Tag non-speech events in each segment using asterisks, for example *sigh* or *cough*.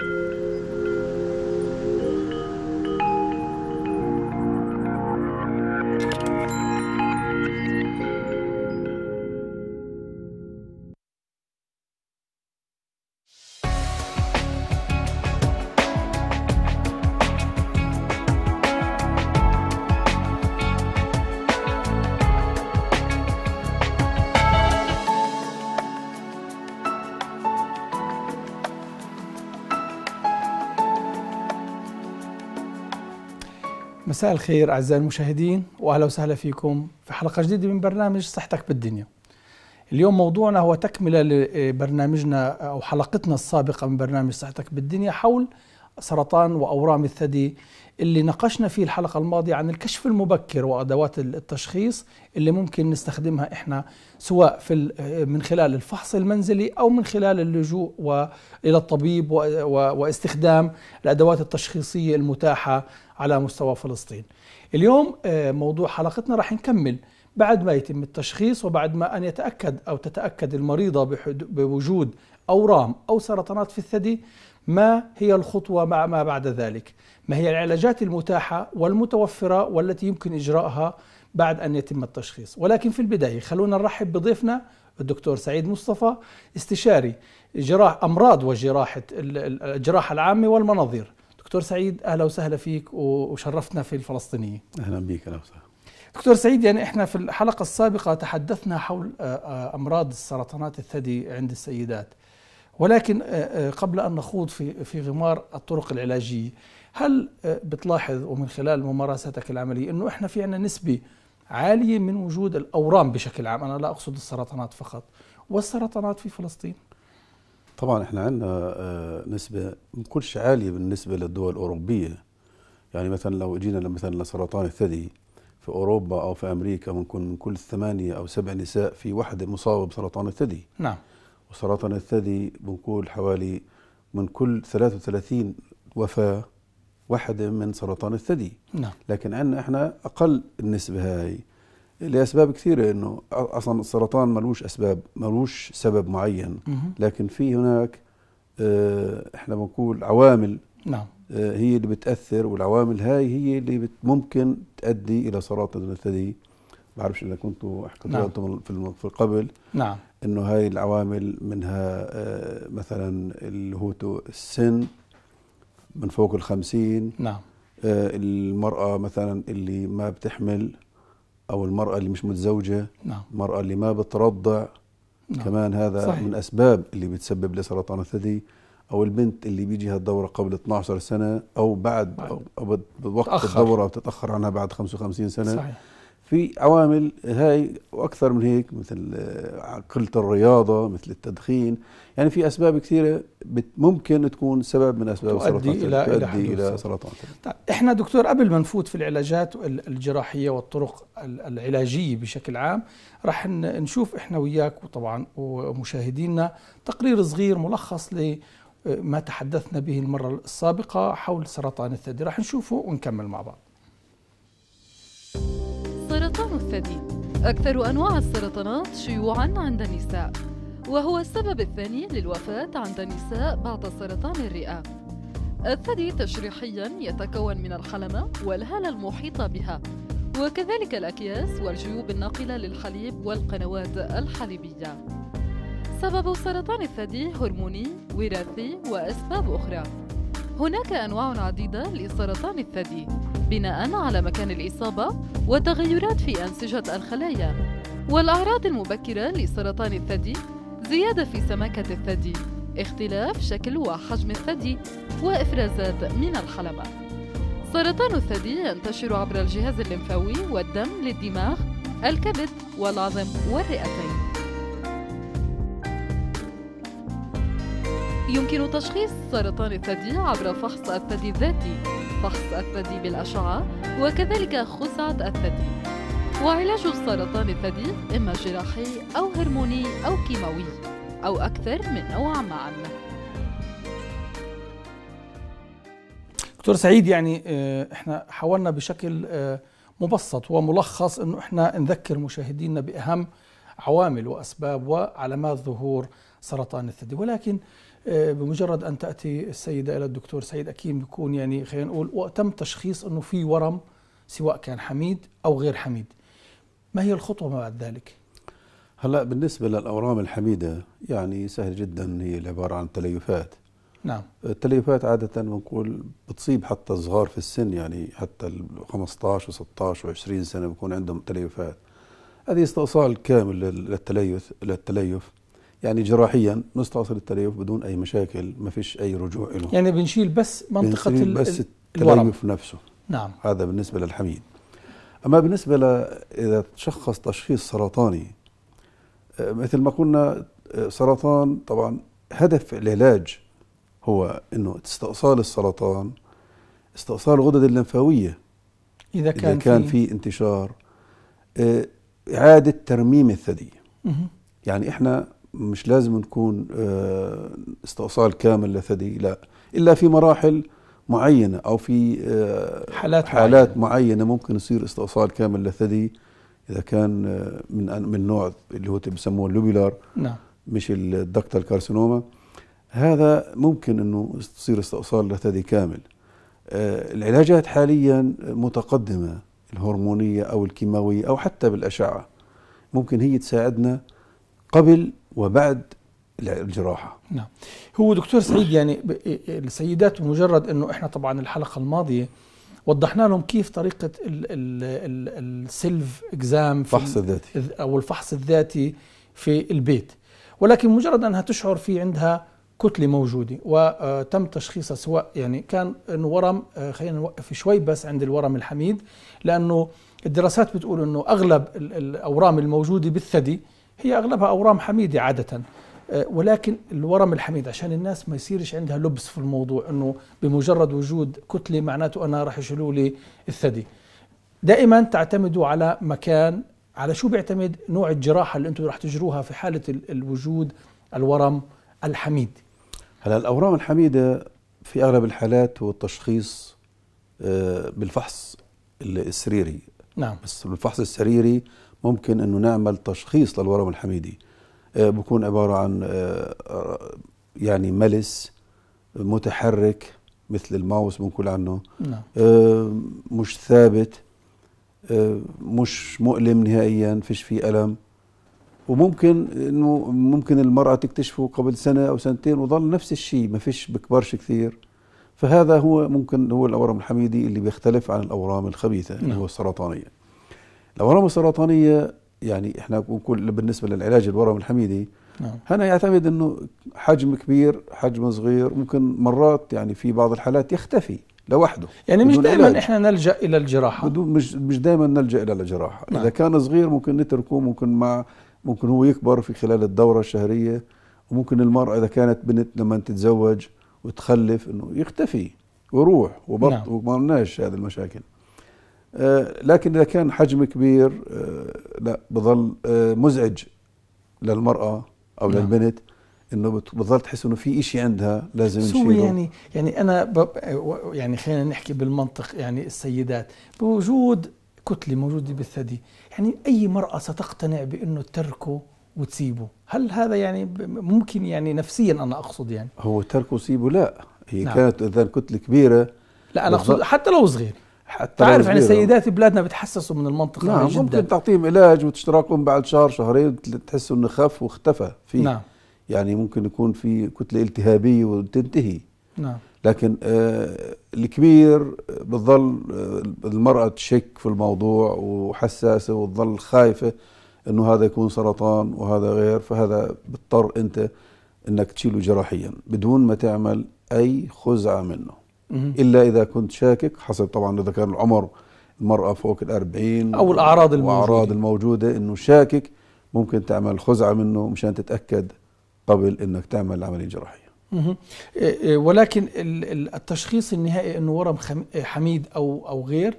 thank you مساء الخير أعزائي المشاهدين وأهلا وسهلا فيكم في حلقة جديدة من برنامج صحتك بالدنيا اليوم موضوعنا هو تكملة لبرنامجنا أو حلقتنا السابقة من برنامج صحتك بالدنيا حول سرطان وأورام الثدي اللي ناقشنا فيه الحلقة الماضية عن الكشف المبكر وأدوات التشخيص اللي ممكن نستخدمها إحنا سواء في من خلال الفحص المنزلي أو من خلال اللجوء إلى الطبيب واستخدام الأدوات التشخيصية المتاحة على مستوى فلسطين اليوم آه، موضوع حلقتنا راح نكمل بعد ما يتم التشخيص وبعد ما أن يتأكد أو تتأكد المريضة بوجود أورام أو سرطانات في الثدي ما هي الخطوة مع ما بعد ذلك ما هي العلاجات المتاحة والمتوفرة والتي يمكن إجراءها بعد أن يتم التشخيص ولكن في البداية خلونا نرحب بضيفنا الدكتور سعيد مصطفى استشاري جراح أمراض وجراحة الجراحة العامة والمناظير دكتور سعيد اهلا وسهلا فيك وشرفتنا في الفلسطينيه اهلا بك اهلا وسهلا دكتور سعيد يعني احنا في الحلقه السابقه تحدثنا حول آه، آه، امراض السرطانات الثدي عند السيدات ولكن آه، قبل ان نخوض في في غمار الطرق العلاجيه هل بتلاحظ ومن خلال ممارستك العمليه انه احنا في عندنا نسبه عاليه من وجود الاورام بشكل عام انا لا اقصد السرطانات فقط والسرطانات في فلسطين طبعا احنا عندنا آه، نسبه ما عاليه بالنسبه للدول الاوروبيه يعني مثلا لو جينا مثلا لسرطان الثدي في اوروبا او في امريكا ممكن من كل ثمانيه او سبع نساء في واحده مصابه بسرطان الثدي نعم وسرطان الثدي بنقول حوالي من كل 33 وفاه واحده من سرطان الثدي نعم لكن عندنا احنا اقل النسبه هاي لاسباب كثيره انه اصلا السرطان ملوش اسباب ملوش سبب معين لكن في هناك آه، احنا بنقول عوامل نعم آه، هي اللي بتاثر والعوامل هاي هي اللي ممكن تؤدي الى سرطان الثدي بعرفش اذا كنتوا حكيتوا نعم. في, في قبل نعم انه هاي العوامل منها آه، مثلا اللي هو السن من فوق الخمسين نعم المرأة مثلا اللي ما بتحمل أو المرأة اللي مش متزوجة نعم. المرأة اللي ما بترضع نعم. كمان هذا صحيح. من أسباب اللي بتسبب لسرطان الثدي أو البنت اللي بيجيها الدورة قبل 12 سنة أو بعد, بعد. أو, أو الدورة بتتأخر عنها بعد 55 سنة صحيح. في عوامل هاي واكثر من هيك مثل آه، قله الرياضه مثل التدخين يعني في اسباب كثيره ممكن تكون سبب من اسباب السرطان الى تؤدي الى سرطان طيب احنا دكتور قبل ما نفوت في العلاجات الجراحيه والطرق العلاجيه بشكل عام راح نشوف احنا وياك وطبعا ومشاهدينا تقرير صغير ملخص لما آه، تحدثنا به المره السابقه حول سرطان الثدي راح نشوفه ونكمل مع بعض سرطان الثدي أكثر أنواع السرطانات شيوعاً عند النساء وهو السبب الثاني للوفاة عند النساء بعد سرطان الرئة الثدي تشريحياً يتكون من الحلمة والهالة المحيطة بها وكذلك الأكياس والجيوب الناقلة للحليب والقنوات الحليبية سبب سرطان الثدي هرموني وراثي وأسباب أخرى هناك أنواع عديدة لسرطان الثدي بناء على مكان الإصابة وتغيرات في أنسجة الخلايا والأعراض المبكرة لسرطان الثدي زيادة في سماكة الثدي اختلاف شكل وحجم الثدي وإفرازات من الحلبة سرطان الثدي ينتشر عبر الجهاز الليمفاوي والدم للدماغ الكبد والعظم والرئتين يمكن تشخيص سرطان الثدي عبر فحص الثدي الذاتي فحص الثدي بالأشعة وكذلك خسعة الثدي وعلاج سرطان الثدي إما جراحي أو هرموني أو كيماوي أو أكثر من نوع معا دكتور سعيد يعني آه، احنا حاولنا بشكل آه، مبسط وملخص انه احنا نذكر مشاهدينا باهم عوامل واسباب وعلامات ظهور سرطان الثدي ولكن آه، بمجرد ان تاتي السيده الى الدكتور سعيد اكيد بيكون يعني خلينا نقول وتم تشخيص انه في ورم سواء كان حميد او غير حميد. ما هي الخطوه ما بعد ذلك؟ هلا بالنسبه للاورام الحميده يعني سهل جدا هي عباره عن تليفات. نعم. التليفات عاده بنقول بتصيب حتى الصغار في السن يعني حتى 15 و16 و20 سنه بيكون عندهم تليفات. هذه استئصال كامل للتليف للتليف يعني جراحيا نستأصل التليف بدون أي مشاكل ما فيش أي رجوع له يعني بنشيل بس منطقة بنشيل بس التليف نفسه نعم هذا بالنسبة للحميد أما بالنسبة ل إذا تشخص تشخيص سرطاني آه، مثل ما قلنا آه، سرطان طبعا هدف العلاج هو أنه استئصال السرطان استئصال الغدد الليمفاوية إذا كان, إذا كان في, في انتشار آه، إعادة ترميم الثدي يعني إحنا مش لازم نكون آه، استئصال كامل لثدي لا الا في مراحل معينه او في آه، حالات حالات معينه, معينة ممكن يصير استئصال كامل للثدي اذا كان آه، من من نوع اللي هو بسموه اللوبيلار نعم مش الدكتال كارسينوما هذا ممكن انه يصير استئصال لثدي كامل العلاجات حاليا متقدمه الهرمونيه او الكيماويه او حتى بالاشعه ممكن هي تساعدنا قبل وبعد الجراحه نعم هو دكتور سعيد يعني إيه، إيه، السيدات مجرد انه احنا طبعا الحلقه الماضيه وضحنا لهم كيف طريقه السيلف اكزام الفحص الذاتي او الفحص الذاتي في البيت ولكن مجرد انها تشعر في عندها كتله موجوده وتم آه، تشخيصها سواء يعني كان انه ورم آه، خلينا نوقف شوي بس عند الورم الحميد لانه الدراسات بتقول انه اغلب الاورام الموجوده بالثدي هي اغلبها اورام حميده عاده آه، ولكن الورم الحميد عشان الناس ما يصيرش عندها لبس في الموضوع انه بمجرد وجود كتله معناته انا راح يشيلوا لي الثدي دائما تعتمدوا على مكان على شو بيعتمد نوع الجراحه اللي انتم راح تجروها في حاله الوجود الورم الحميد هلا الاورام الحميده في اغلب الحالات هو التشخيص آه، بالفحص السريري نعم بس بالفحص السريري ممكن أنه نعمل تشخيص للورم الحميدي آه، بكون عبارة عن آه، آه، يعني ملس متحرك مثل الماوس بنقول عنه نعم. مش ثابت مش مؤلم نهائيا فيش فيه ألم وممكن انه ممكن المراه تكتشفه قبل سنه او سنتين وظل نفس الشيء ما فيش بكبرش كثير فهذا هو ممكن هو الاورام الحميدي اللي بيختلف عن الاورام الخبيثه اللي نعم. هو السرطانيه الورم السرطانيه يعني احنا بنقول بالنسبه للعلاج الورم الحميدي نعم. هنا يعتمد انه حجم كبير حجم صغير ممكن مرات يعني في بعض الحالات يختفي لوحده يعني مش دائما احنا نلجا الى الجراحه مش مش دائما نلجا الى الجراحه نعم. اذا كان صغير ممكن نتركه ممكن مع ممكن هو يكبر في خلال الدوره الشهريه وممكن المراه اذا كانت بنت لما تتزوج وتخلف انه يختفي ويروح وبط نعم. وما لناش هذه المشاكل آه، لكن إذا كان حجم كبير آه، لا بظل آه، مزعج للمرأة أو نعم. للبنت انه بتظل تحس انه في شيء عندها لازم نشيله يعني يعني انا يعني خلينا نحكي بالمنطق يعني السيدات بوجود كتله موجوده بالثدي يعني اي مراه ستقتنع بانه تركه وتسيبه هل هذا يعني ممكن يعني نفسيا انا اقصد يعني هو تركه وسيبه لا هي نعم. كانت اذا كتله كبيره لا انا اقصد حتى لو صغير حتى تعرف يعني سيدات بلادنا بتحسسوا من المنطقه نعم جدا ممكن تعطيهم علاج وتشتراكم بعد شهر شهرين تحسوا انه خف واختفى في نعم يعني ممكن يكون في كتله التهابيه وتنتهي نعم لكن آه الكبير بتظل آه المراه تشك في الموضوع وحساسه وتظل خايفه انه هذا يكون سرطان وهذا غير فهذا بتضطر انت انك تشيله جراحيا بدون ما تعمل اي خزعه منه الا اذا كنت شاكك حسب طبعا اذا كان العمر المراه فوق الأربعين او الاعراض الموجوده الاعراض الموجوده انه شاكك ممكن تعمل خزعه منه مشان تتاكد قبل انك تعمل العمليه الجراحيه إيه، إيه، ولكن التشخيص النهائي انه ورم حميد او او غير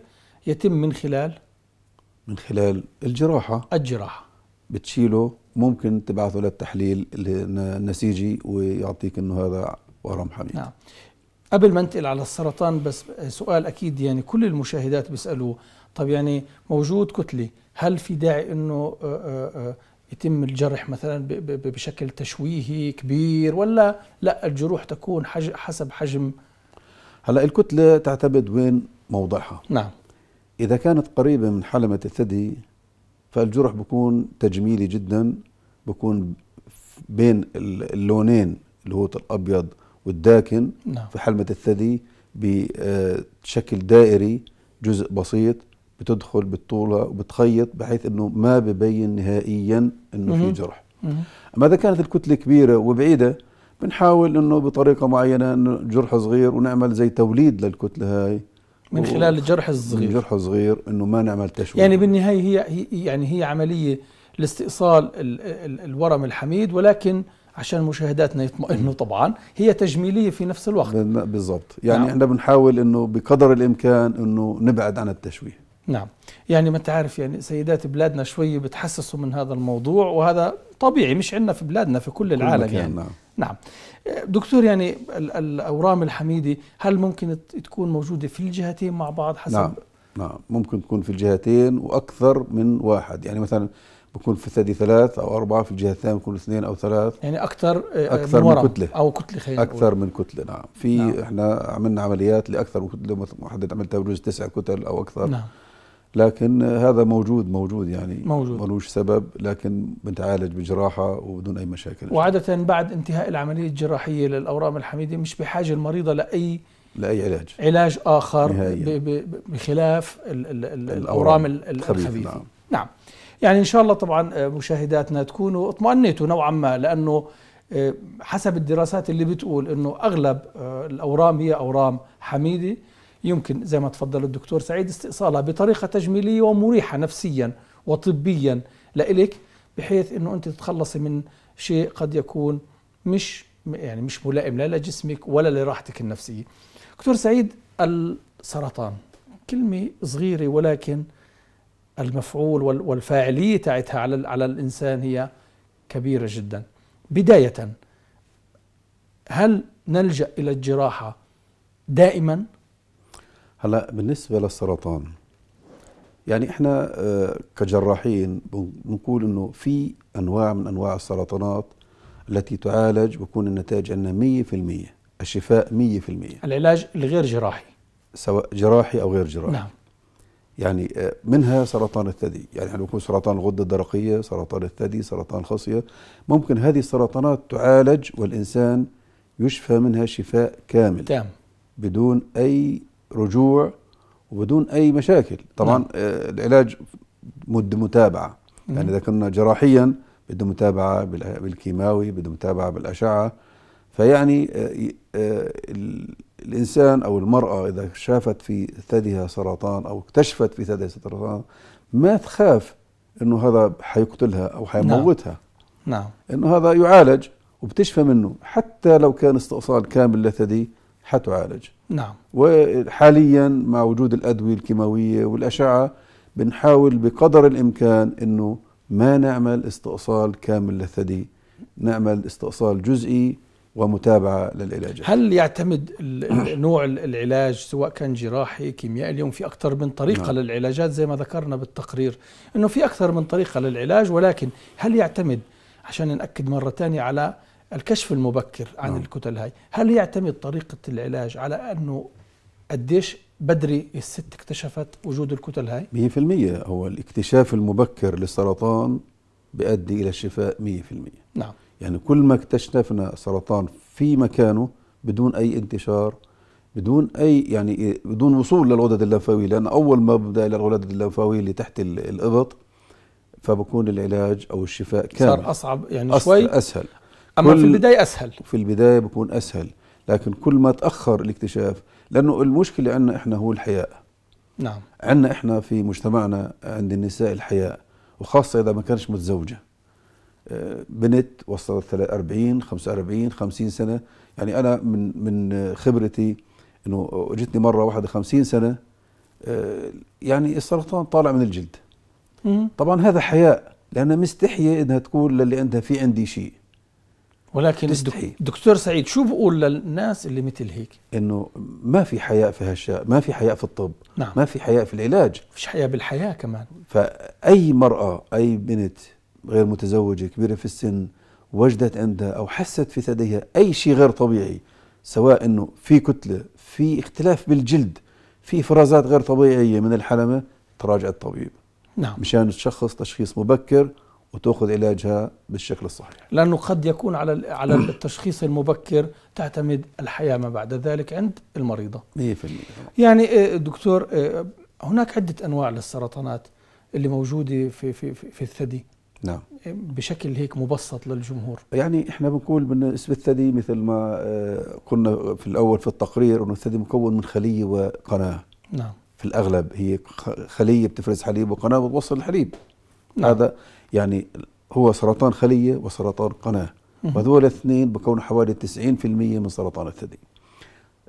يتم من خلال من خلال الجراحه الجراحه بتشيله ممكن تبعثه للتحليل النسيجي ويعطيك انه هذا ورم حميد نعم قبل ما انتقل على السرطان بس سؤال اكيد يعني كل المشاهدات بيسالوه طب يعني موجود كتله هل في داعي انه آه، آه، آه، يتم الجرح مثلا بشكل تشويهي كبير ولا لا الجروح تكون حسب حجم هلا الكتله تعتمد وين موضعها نعم اذا كانت قريبه من حلمه الثدي فالجرح بكون تجميلي جدا بكون بين اللونين اللي هو الابيض والداكن نعم. في حلمة الثدي بشكل دائري جزء بسيط بتدخل بالطولة وبتخيط بحيث انه ما ببين نهائيا انه في جرح اما اذا كانت الكتلة كبيرة وبعيدة بنحاول انه بطريقة معينة انه جرح صغير ونعمل زي توليد للكتلة هاي من خلال الجرح الصغير من الجرح الصغير انه ما نعمل تشويه يعني بالنهاية هي يعني هي عملية لاستئصال الورم الحميد ولكن عشان مشاهداتنا يطمئنوا طبعا هي تجميليه في نفس الوقت بالضبط يعني نعم. احنا بنحاول انه بقدر الامكان انه نبعد عن التشويه نعم يعني ما انت عارف يعني سيدات بلادنا شويه بتحسسوا من هذا الموضوع وهذا طبيعي مش عندنا في بلادنا في كل العالم كل يعني نعم. نعم دكتور يعني الاورام الحميدي هل ممكن تكون موجوده في الجهتين مع بعض حسب نعم نعم ممكن تكون في الجهتين واكثر من واحد يعني مثلا بكون في الثدي ثلاث او اربعه في الجهه الثانيه بكون اثنين او ثلاث يعني اكثر آه، آه، اكثر من, من كتله او كتله خلينا اكثر من كتله نعم في نعم. احنا عملنا عمليات لاكثر من كتله محدد عملتها بجوز تسع كتل او اكثر نعم لكن هذا موجود موجود يعني موجود ملوش سبب لكن بنتعالج بجراحه وبدون اي مشاكل وعاده بعد انتهاء العمليه الجراحيه للاورام الحميده مش بحاجه المريضه لاي لاي علاج علاج اخر نهائيا. بخلاف الاورام الخبيثه نعم, نعم. يعني إن شاء الله طبعا آه، مشاهداتنا تكونوا اطمأنيتوا نوعا ما لأنه آه، حسب الدراسات اللي بتقول أنه أغلب آه، الأورام هي أورام حميدة يمكن زي ما تفضل الدكتور سعيد استئصالها بطريقة تجميلية ومريحة نفسيا وطبيا لإلك بحيث أنه أنت تتخلصي من شيء قد يكون مش يعني مش ملائم لا لجسمك ولا لراحتك النفسية دكتور سعيد السرطان كلمة صغيرة ولكن المفعول والفاعليه تاعتها على على الانسان هي كبيره جدا. بدايه هل نلجا الى الجراحه دائما؟ هلا بالنسبه للسرطان يعني احنا آه، كجراحين بنقول انه في انواع من انواع السرطانات التي تعالج بكون النتائج عندنا 100% الشفاء 100% العلاج الغير جراحي سواء جراحي او غير جراحي نعم يعني آه، منها سرطان الثدي يعني احنا بنقول سرطان الغدة الدرقية سرطان الثدي سرطان خصية ممكن هذه السرطانات تعالج والإنسان يشفى منها شفاء كامل تام. بدون أي رجوع وبدون أي مشاكل طبعا نعم. آه، العلاج مد متابعة يعني إذا كنا جراحيا بده متابعة بالكيماوي بده متابعة بالأشعة فيعني آه، الإنسان أو المرأة إذا شافت في ثديها سرطان أو اكتشفت في ثديها سرطان ما تخاف أنه هذا حيقتلها أو نعم. حيموتها نعم أنه هذا يعالج وبتشفى منه حتى لو كان استئصال كامل للثدي حتعالج نعم وحاليا مع وجود الأدوية الكيماوية والأشعة بنحاول بقدر الإمكان أنه ما نعمل استئصال كامل للثدي نعمل استئصال جزئي ومتابعة للعلاج هل يعتمد نوع العلاج سواء كان جراحي كيميائي اليوم في أكثر من طريقة نعم. للعلاجات زي ما ذكرنا بالتقرير أنه في أكثر من طريقة للعلاج ولكن هل يعتمد عشان نأكد مرة ثانية على الكشف المبكر عن نعم. الكتل هاي هل يعتمد طريقة العلاج على أنه قديش بدري الست اكتشفت وجود الكتل هاي 100% هو الاكتشاف المبكر للسرطان بيؤدي إلى الشفاء 100% نعم يعني كل ما اكتشفنا سرطان في مكانه بدون أي انتشار بدون أي يعني بدون وصول للغدد اللمفاويه لأن أول ما بدأ إلى الغدد اللمفاويه اللي تحت الإبط فبكون العلاج أو الشفاء كامل صار أصعب يعني شوي أسهل أما في البداية أسهل في البداية بكون أسهل لكن كل ما تأخر الاكتشاف لأنه المشكلة عندنا إحنا هو الحياء نعم عندنا إحنا في مجتمعنا عند النساء الحياء وخاصة إذا ما كانش متزوجة بنت وصلت 40 45 50 سنه يعني انا من من خبرتي انه جتني مره واحده 50 سنه آه، يعني السرطان طالع من الجلد طبعا هذا حياء لانها مستحيه انها تقول للي عندها في عندي شيء ولكن تستحي. دكتور سعيد شو بقول للناس اللي مثل هيك انه ما في حياء في هالشيء ما في حياء في الطب نعم. ما في حياء في العلاج فيش حياء بالحياه كمان فاي مراه اي بنت غير متزوجة كبيرة في السن وجدت عندها أو حست في ثديها أي شيء غير طبيعي سواء أنه في كتلة في اختلاف بالجلد في فرازات غير طبيعية من الحلمة تراجع الطبيب نعم مشان تشخص تشخيص مبكر وتاخذ علاجها بالشكل الصحيح لانه قد يكون على على التشخيص المبكر تعتمد الحياه ما بعد ذلك عند المريضه 100% يعني آه، دكتور آه، هناك عده انواع للسرطانات اللي موجوده في في في الثدي نعم بشكل هيك مبسط للجمهور يعني احنا بنقول بالنسبه للثدي مثل ما آه، قلنا في الاول في التقرير انه الثدي مكون من خليه وقناه نعم في الاغلب هي خليه بتفرز حليب وقناه بتوصل الحليب نعم. هذا يعني هو سرطان خليه وسرطان قناه وهذول الاثنين بكونوا حوالي 90% من سرطان الثدي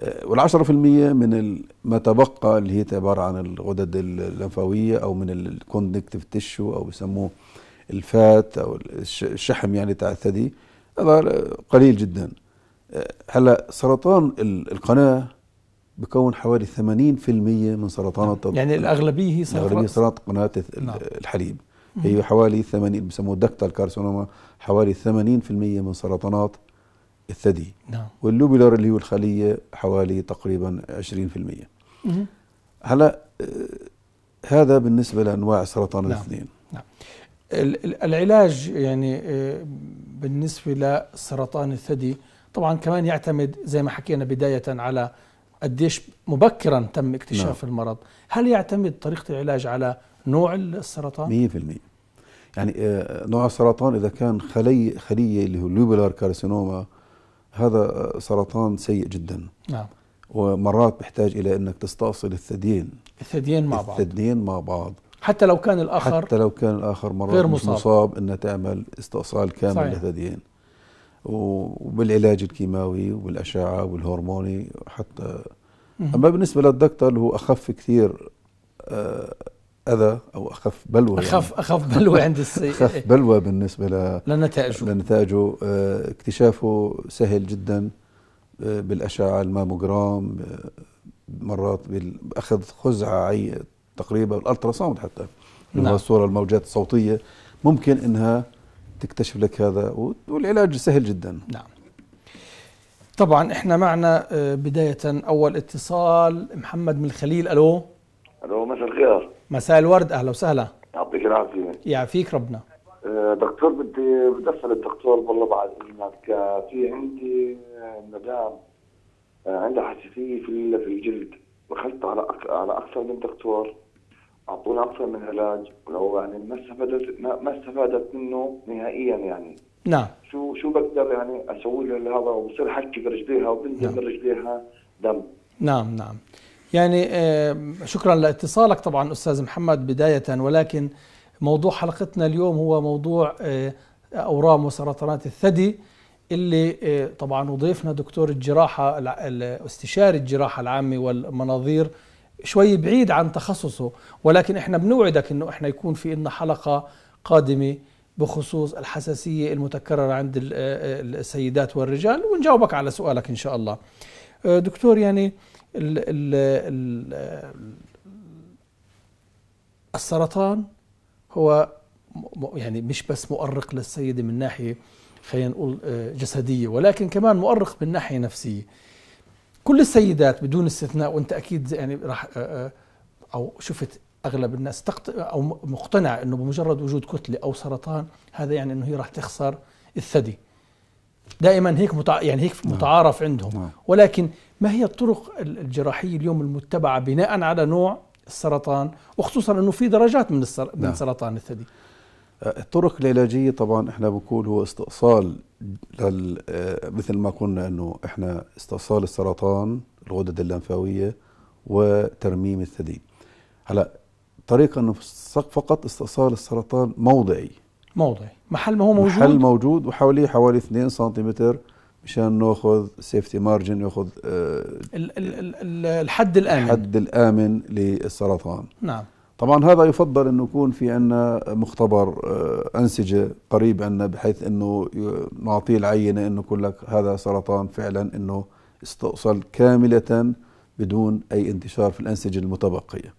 آه، وال10% من ما تبقى اللي هي عباره عن الغدد اللمفاويه او من الكونكتيف تيشو او بسموه الفات او الشحم يعني تاع الثدي هذا قليل جدا هلا سرطان القناه بكون حوالي 80% من سرطان نعم. يعني الاغلبيه هي سرطان الاغلبيه سرطان قناه نعم. الحليب هي حوالي 80 بسموه دكتال كارسينوما حوالي 80% من سرطانات الثدي نعم واللوبيلر اللي هو الخليه حوالي تقريبا 20% هلا آه، هذا بالنسبه لانواع سرطان نعم. الاثنين نعم العلاج يعني آه، بالنسبة لسرطان الثدي طبعا كمان يعتمد زي ما حكينا بداية على قديش مبكرا تم اكتشاف نعم. المرض هل يعتمد طريقة العلاج على نوع السرطان؟ 100% يعني آه، نوع السرطان إذا كان خلي خلية اللي هو لوبولار كارسينوما هذا سرطان سيء جدا نعم ومرات بحتاج إلى أنك تستأصل الثديين الثديين مع بعض الثديين مع بعض حتى لو كان الآخر حتى لو كان الآخر مرات غير مصاب, مصاب أن تعمل استئصال كامل صحيح. للثديين وبالعلاج الكيماوي وبالاشعه والهرموني حتى أما بالنسبة للدكتور اللي هو أخف كثير آه، اذى او اخف بلوى يعني. اخف يعني. اخف بلوى عند السيء *laughs* اخف بلوى بالنسبه ل لنتائجه لنتائجه آه، اكتشافه سهل جدا آه، بالاشعه الماموجرام مرات باخذ خزعه تقريبا الالترا ساوند حتى نعم. الصوره الموجات الصوتيه ممكن انها تكتشف لك هذا والعلاج سهل جدا نعم طبعا احنا معنا آه، بدايه اول اتصال محمد من الخليل الو الو مساء الخير مساء الورد اهلا وسهلا يعطيك العافيه يعافيك ربنا آه، دكتور بدي بدي اسال الدكتور والله بعد اذنك آه، في عندي مدام عندها حساسيه في في الجلد دخلت على على اكثر من دكتور اعطونا اكثر من علاج ولو يعني ما استفادت ما استفادت منه نهائيا يعني نعم شو شو بقدر يعني اسوي له هذا وبصير حكي برجليها وبنزل نعم. برجليها دم نعم نعم يعني آه، شكرا لاتصالك طبعا استاذ محمد بدايه ولكن موضوع حلقتنا اليوم هو موضوع آه، اورام وسرطانات الثدي اللي آه، طبعا وضيفنا دكتور الجراحة استشاري الجراحة العامة والمناظير شوي بعيد عن تخصصه ولكن احنا بنوعدك انه احنا يكون في لنا حلقة قادمة بخصوص الحساسية المتكررة عند آه، آه، السيدات والرجال ونجاوبك على سؤالك إن شاء الله دكتور يعني الـ الـ السرطان هو يعني مش بس مؤرق للسيدة من ناحية خلينا نقول آه، جسدية ولكن كمان مؤرق من ناحية نفسية كل السيدات بدون استثناء وانت اكيد يعني راح آه، آه، او شفت اغلب الناس او مقتنع انه بمجرد وجود كتله او سرطان هذا يعني انه هي راح تخسر الثدي دائما هيك متع... يعني هيك نعم. متعارف عندهم نعم. ولكن ما هي الطرق الجراحيه اليوم المتبعه بناء على نوع السرطان وخصوصا انه في درجات من السر... من نعم. سرطان الثدي الطرق العلاجيه طبعا احنا بنقول هو استئصال مثل ما قلنا انه احنا استئصال السرطان الغدد اللمفاويه وترميم الثدي هلا طريقه انه فقط استئصال السرطان موضعي موضعي محل ما هو موجود محل موجود وحواليه حوالي 2 سنتيمتر مشان ناخذ سيفتي مارجن ياخذ آه، الحد الامن الحد الامن للسرطان نعم طبعا هذا يفضل انه يكون في عندنا مختبر آه، انسجه قريب عندنا بحيث انه نعطيه العينه انه يقول لك هذا سرطان فعلا انه استؤصل كامله بدون اي انتشار في الانسجه المتبقيه.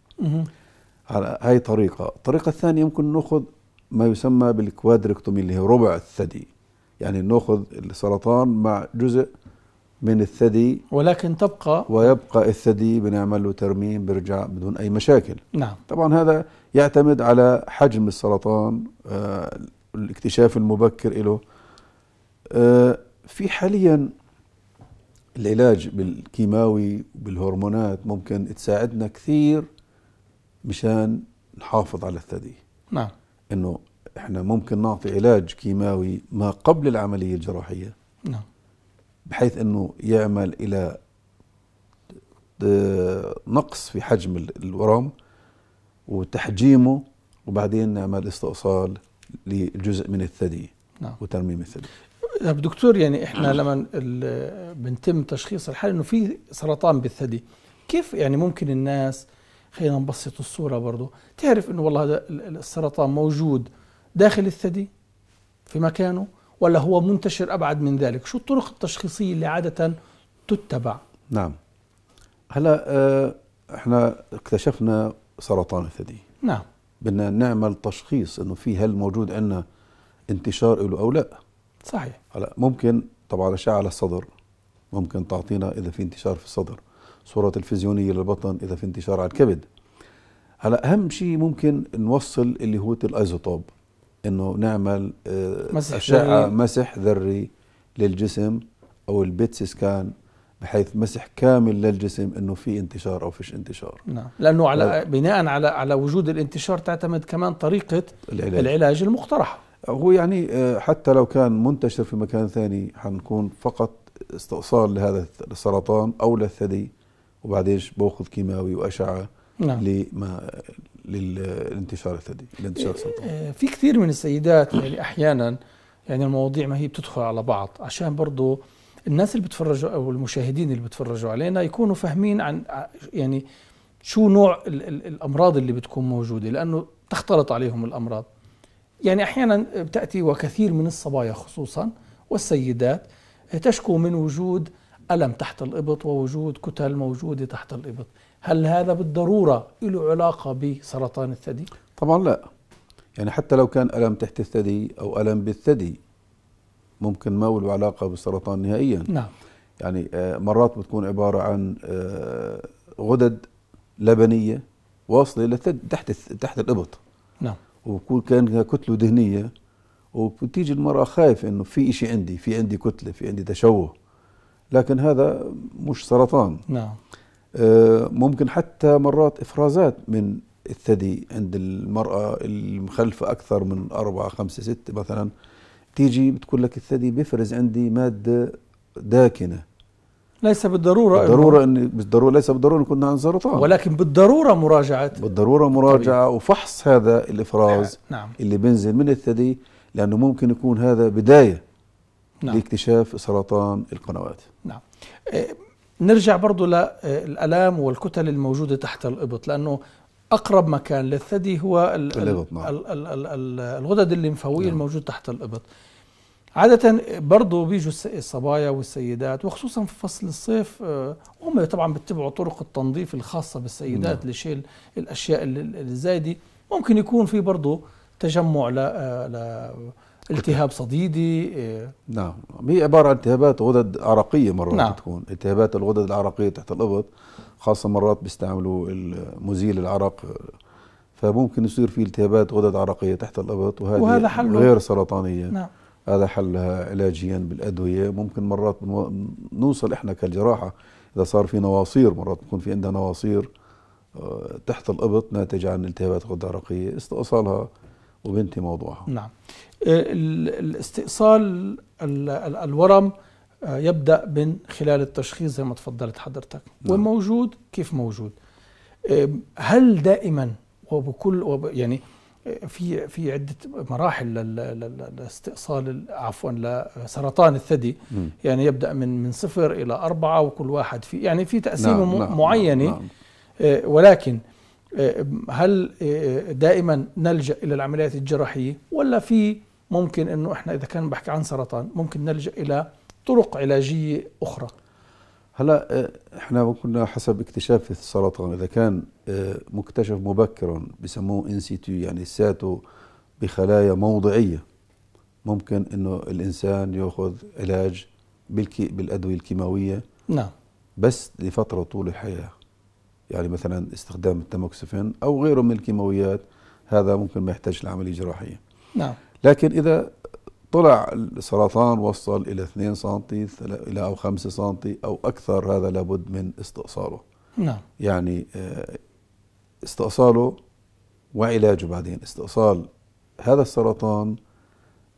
هاي طريقه، الطريقه الثانيه يمكن ناخذ ما يسمى بالكوادريكتومي اللي هي ربع الثدي. يعني ناخذ السرطان مع جزء من الثدي ولكن تبقى ويبقى الثدي بنعمل له ترميم بيرجع بدون أي مشاكل نعم طبعا هذا يعتمد على حجم السرطان آه الاكتشاف المبكر له آه في حاليا العلاج بالكيماوي بالهرمونات ممكن تساعدنا كثير مشان نحافظ على الثدي نعم انه احنا ممكن نعطي علاج كيماوي ما قبل العمليه الجراحيه نعم بحيث انه يعمل الى نقص في حجم الورم وتحجيمه وبعدين نعمل استئصال لجزء من الثدي نعم. وترميم الثدي طب دكتور يعني احنا لما بنتم تشخيص الحاله انه في سرطان بالثدي كيف يعني ممكن الناس خلينا نبسط الصوره برضه تعرف انه والله هذا السرطان موجود داخل الثدي في مكانه ولا هو منتشر أبعد من ذلك شو الطرق التشخيصية اللي عادة تتبع نعم هلا آه، احنا اكتشفنا سرطان الثدي نعم بدنا نعمل تشخيص انه في هل موجود عندنا انتشار له او لا صحيح هلا ممكن طبعا اشعه على الصدر ممكن تعطينا اذا في انتشار في الصدر صوره تلفزيونيه للبطن اذا في انتشار على الكبد هلا اهم شيء ممكن نوصل اللي هو الايزوتوب انه نعمل آه، مسح اشعه مسح ذري للجسم او البيتس سكان بحيث مسح كامل للجسم انه في انتشار او فيش انتشار نعم لانه على بناء على على وجود الانتشار تعتمد كمان طريقه العلاج, العلاج المقترحه هو يعني آه، حتى لو كان منتشر في مكان ثاني حنكون فقط استئصال لهذا السرطان او للثدي وبعدين باخذ كيماوي واشعه نعم. لما للانتشار الثدي لانتشار إيه، السرطان إيه، في كثير من السيدات يعني احيانا يعني المواضيع ما هي بتدخل على بعض عشان برضه الناس اللي بتفرجوا او المشاهدين اللي بتفرجوا علينا يكونوا فاهمين عن يعني شو نوع الـ الـ الامراض اللي بتكون موجوده لانه تختلط عليهم الامراض يعني احيانا بتاتي وكثير من الصبايا خصوصا والسيدات تشكو من وجود الم تحت الابط ووجود كتل موجوده تحت الابط هل هذا بالضرورة له علاقة بسرطان الثدي؟ طبعا لا يعني حتى لو كان ألم تحت الثدي أو ألم بالثدي ممكن ما له علاقة بالسرطان نهائيا نعم يعني آه، مرات بتكون عبارة عن آه، غدد لبنية واصلة إلى تحت تحت الإبط نعم وبكون كان كتلة دهنية وبتيجي المرأة خايفة إنه في إشي عندي في عندي كتلة في عندي تشوه لكن هذا مش سرطان نعم آه، ممكن حتى مرات افرازات من الثدي عند المرأة المخلفة أكثر من أربعة خمسة ستة مثلا تيجي بتقول لك الثدي بيفرز عندي مادة داكنة ليس بالضرورة بالضرورة إن بالضرورة ليس بالضرورة أن يكون عن سرطان ولكن بالضرورة مراجعة بالضرورة مراجعة طبيعي. وفحص هذا الإفراز نعم. نعم. اللي بينزل من الثدي لأنه ممكن يكون هذا بداية نعم. لاكتشاف سرطان القنوات نعم إيه، نرجع برضه للالام والكتل الموجوده تحت الابط لانه اقرب مكان للثدي هو نعم. الغدد الليمفاويه نعم. الموجود تحت الابط عادة برضه بيجوا الصبايا والسيدات وخصوصا في فصل الصيف آه، هم طبعا بيتبعوا طرق التنظيف الخاصة بالسيدات نعم. لشيل الأشياء الزايدة ممكن يكون في برضه تجمع ل آه، التهاب صديدي إيه. نعم هي عباره عن التهابات غدد عرقيه مرات نعم. تكون التهابات الغدد العرقيه تحت الابط خاصه مرات بيستعملوا مزيل العرق فممكن يصير في التهابات غدد عرقيه تحت الابط وهذه وهذا حل غير سرطانيه نعم. هذا حلها علاجيا بالادويه ممكن مرات نوصل احنا كالجراحه اذا صار في نواصير مرات بكون في عندنا نواصير آه، تحت الابط ناتجه عن التهابات غدد عرقيه استئصالها وبنتي موضوعها نعم آه، الاستئصال الورم آه، يبدأ من خلال التشخيص زي ما تفضلت حضرتك نعم. وموجود كيف موجود هل دائما وبكل وب يعني آه، في في عده مراحل لاستئصال عفوا لسرطان الثدي م. يعني يبدا من من صفر الى اربعه وكل واحد في يعني في تقسيمه نعم،, نعم معينه نعم نعم. ولكن آه، هل آه، دائما نلجا الى العمليات الجراحيه ولا في ممكن انه احنا اذا كان بحكي عن سرطان ممكن نلجا الى طرق علاجيه اخرى هلا آه، احنا كنا حسب اكتشاف السرطان اذا كان مكتشف مبكرا بسموه انسيتو يعني ساتو بخلايا موضعيه ممكن انه الانسان ياخذ علاج بالادويه الكيماويه نعم بس لفتره طول الحياه يعني مثلا استخدام التاموكسفين أو غيره من الكيماويات هذا ممكن ما يحتاج لعملية جراحية نعم لكن إذا طلع السرطان وصل إلى 2 سم إلى أو 5 سم أو أكثر هذا لابد من استئصاله نعم يعني آه، استئصاله وعلاجه بعدين استئصال هذا السرطان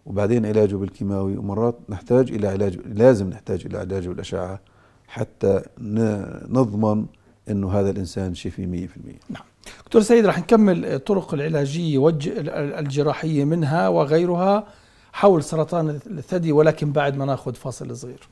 وبعدين علاجه بالكيماوي ومرات نحتاج إلى علاج لازم نحتاج إلى علاج بالأشعة حتى نضمن انه هذا الانسان شفي 100% نعم دكتور سيد رح نكمل الطرق العلاجيه والجراحيه منها وغيرها حول سرطان الثدي ولكن بعد ما ناخذ فاصل صغير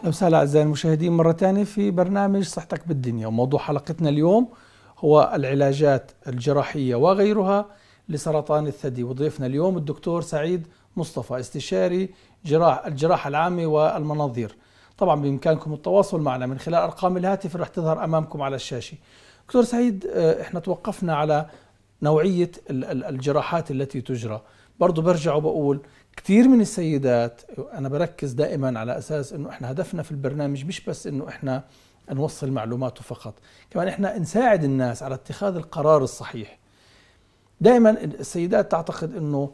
اهلا وسهلا اعزائي المشاهدين مره ثانيه في برنامج صحتك بالدنيا وموضوع حلقتنا اليوم هو العلاجات الجراحيه وغيرها لسرطان الثدي وضيفنا اليوم الدكتور سعيد مصطفى استشاري جراح الجراحه العامه والمناظير طبعا بامكانكم التواصل معنا من خلال ارقام الهاتف اللي راح تظهر امامكم على الشاشه دكتور سعيد آه، احنا توقفنا على نوعيه الجراحات التي تجرى برضه برجع وبقول كثير من السيدات انا بركز دائما على اساس انه احنا هدفنا في البرنامج مش بس انه احنا نوصل معلوماته فقط كمان احنا نساعد الناس على اتخاذ القرار الصحيح دائما السيدات تعتقد انه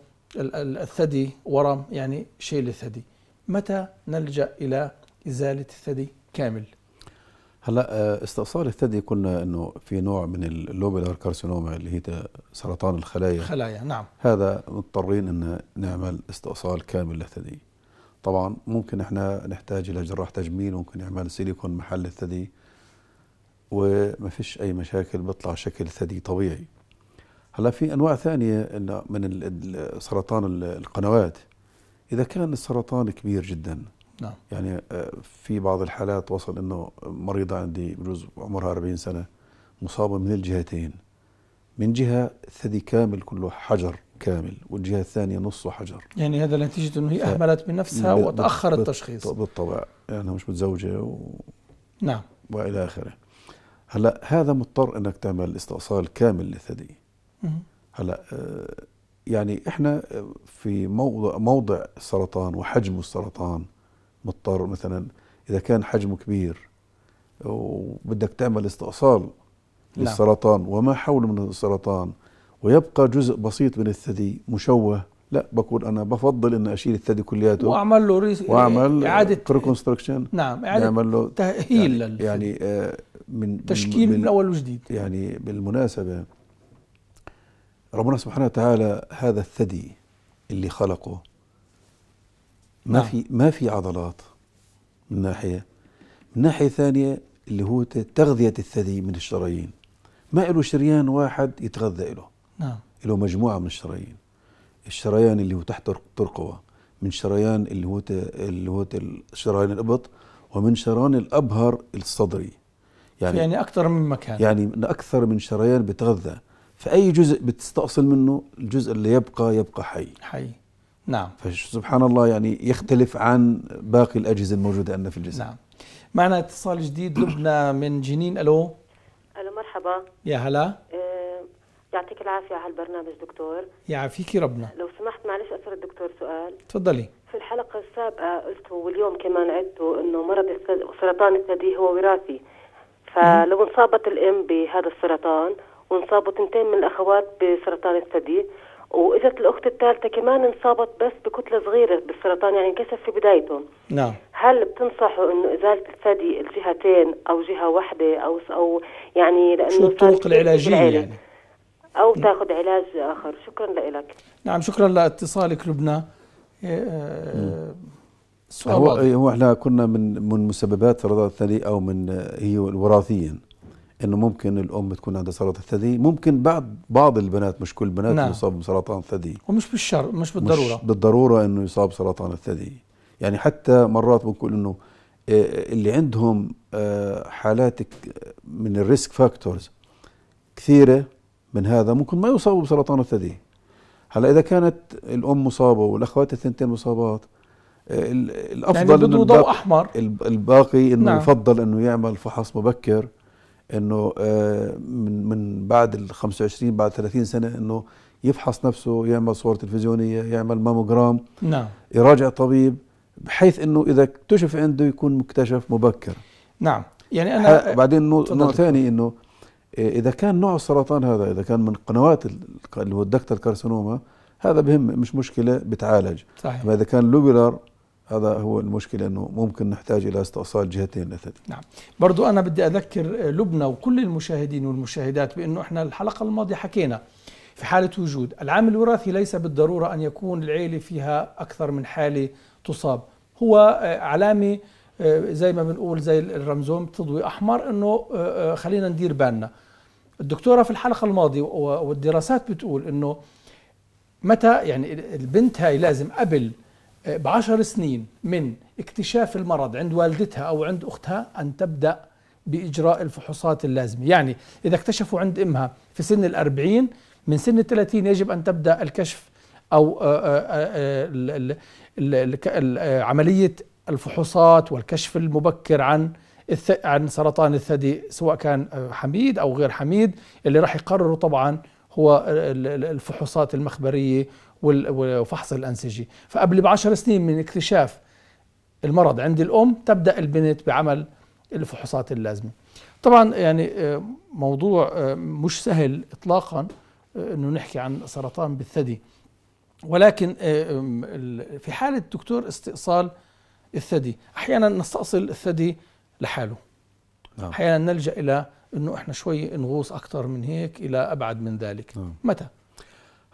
الثدي ورم يعني شيل الثدي متى نلجا الى ازاله الثدي كامل هلا آه، استئصال الثدي قلنا انه في نوع من اللوبيلار كارسينوما اللي هي سرطان الخلايا الخلايا نعم هذا مضطرين ان نعمل استئصال كامل للثدي طبعا ممكن احنا نحتاج الى جراح تجميل ممكن نعمل سيليكون محل الثدي وما فيش اي مشاكل بيطلع شكل ثدي طبيعي هلا في انواع ثانيه من سرطان القنوات اذا كان السرطان كبير جدا نعم يعني آه، في بعض الحالات وصل انه مريضه عندي بجوز عمرها 40 سنه مصابه من الجهتين من جهه ثدي كامل كله حجر كامل والجهه الثانيه نصه حجر يعني هذا نتيجه انه هي اهملت من نفسها وتاخر التشخيص بالطبع يعني مش متزوجه و... نعم والى اخره هلا هذا مضطر انك تعمل استئصال كامل للثدي هلا آه، يعني احنا في موضع موضع السرطان وحجم السرطان مضطر مثلا اذا كان حجمه كبير وبدك تعمل استئصال نعم. للسرطان وما حول من السرطان ويبقى جزء بسيط من الثدي مشوه لا بقول انا بفضل ان اشيل الثدي كلياته واعمل له ريس واعمل اعاده ريكونستراكشن نعم اعاده نعمل له تاهيل يعني, يعني آه، من تشكيل من, من اول وجديد يعني بالمناسبه ربنا سبحانه وتعالى هذا الثدي اللي خلقه ما نعم. في ما في عضلات من ناحيه من ناحيه ثانيه اللي هو تغذيه الثدي من الشرايين ما له شريان واحد يتغذى له نعم له مجموعه من الشرايين الشريان اللي هو تحت ترقوه من شريان اللي هو اللي هو شريان الابط ومن شريان الابهر الصدري يعني يعني اكثر من مكان يعني اكثر من شريان بتغذى فاي جزء بتستأصل منه الجزء اللي يبقى يبقى حي حي نعم فسبحان الله يعني يختلف عن باقي الأجهزة الموجودة عندنا في الجسم نعم معنا اتصال جديد لبنى من جنين ألو ألو مرحبا يا هلا أه يعطيك العافية على البرنامج دكتور يعافيك ربنا لو سمحت معلش أسأل الدكتور سؤال تفضلي في الحلقة السابقة قلتوا واليوم كمان عدتوا أنه مرض سرطان الثدي هو وراثي فلو انصابت الأم بهذا السرطان وانصابوا تنتين من الأخوات بسرطان الثدي واجت الاخت الثالثه كمان انصابت بس بكتله صغيره بالسرطان يعني انكشف في بدايته نعم هل بتنصحوا انه ازاله الثدي الجهتين او جهه واحده او او يعني لانه شو الطرق العلاجيه يعني او نعم. تاخذ علاج اخر شكرا لك نعم شكرا لاتصالك لبنى آه، هو هو احنا كنا من من مسببات سرطان الثدي او من آه، هي وراثيا انه ممكن الام تكون عندها سرطان الثدي ممكن بعد بعض البنات مش كل البنات نعم. يصاب بسرطان الثدي ومش بالشر مش بالضروره مش بالضروره انه يصاب سرطان الثدي يعني حتى مرات بنقول انه آه، اللي عندهم آه، حالات من الريسك فاكتورز كثيره من هذا ممكن ما يصابوا بسرطان الثدي هلا اذا كانت الام مصابه والاخوات الثنتين مصابات آه، الافضل يعني انه ضوء احمر الباقي انه نعم. يفضل انه يعمل فحص مبكر انه آه، من من بعد ال 25 بعد 30 سنه انه يفحص نفسه يعمل صور تلفزيونيه يعمل ماموجرام نعم يراجع طبيب بحيث انه اذا اكتشف عنده يكون مكتشف مبكر نعم يعني انا بعدين نوع ثاني انه آه، اذا كان نوع السرطان هذا اذا كان من قنوات اللي هو الدكتور الكارسينوما هذا بهم مش مشكله بتعالج صحيح اذا كان لوبيلر هذا هو المشكلة أنه ممكن نحتاج إلى استئصال جهتين الأثاث نعم برضو أنا بدي أذكر لبنى وكل المشاهدين والمشاهدات بأنه إحنا الحلقة الماضية حكينا في حالة وجود العامل الوراثي ليس بالضرورة أن يكون العيلة فيها أكثر من حالة تصاب هو آه، علامة آه، زي ما بنقول زي الرمزوم تضوي أحمر أنه آه، خلينا ندير بالنا الدكتورة في الحلقة الماضية والدراسات بتقول أنه متى يعني البنت هاي لازم قبل بعشر سنين من اكتشاف المرض عند والدتها أو عند أختها أن تبدأ بإجراء الفحوصات اللازمة يعني إذا اكتشفوا عند إمها في سن الأربعين من سن الثلاثين يجب أن تبدأ الكشف أو آه، آه، آه، عملية الفحوصات والكشف المبكر عن عن سرطان الثدي سواء كان حميد أو غير حميد اللي راح يقرره طبعا هو الفحوصات المخبرية وفحص الأنسجة فقبل بعشر سنين من اكتشاف المرض عند الأم تبدأ البنت بعمل الفحوصات اللازمة طبعا يعني آه، موضوع آه، مش سهل إطلاقا آه، أنه نحكي عن سرطان بالثدي ولكن في حالة دكتور استئصال الثدي أحيانا نستأصل الثدي لحاله نعم. أحيانا نلجأ إلى أنه إحنا شوي نغوص أكثر من هيك إلى أبعد من ذلك نعم. متى؟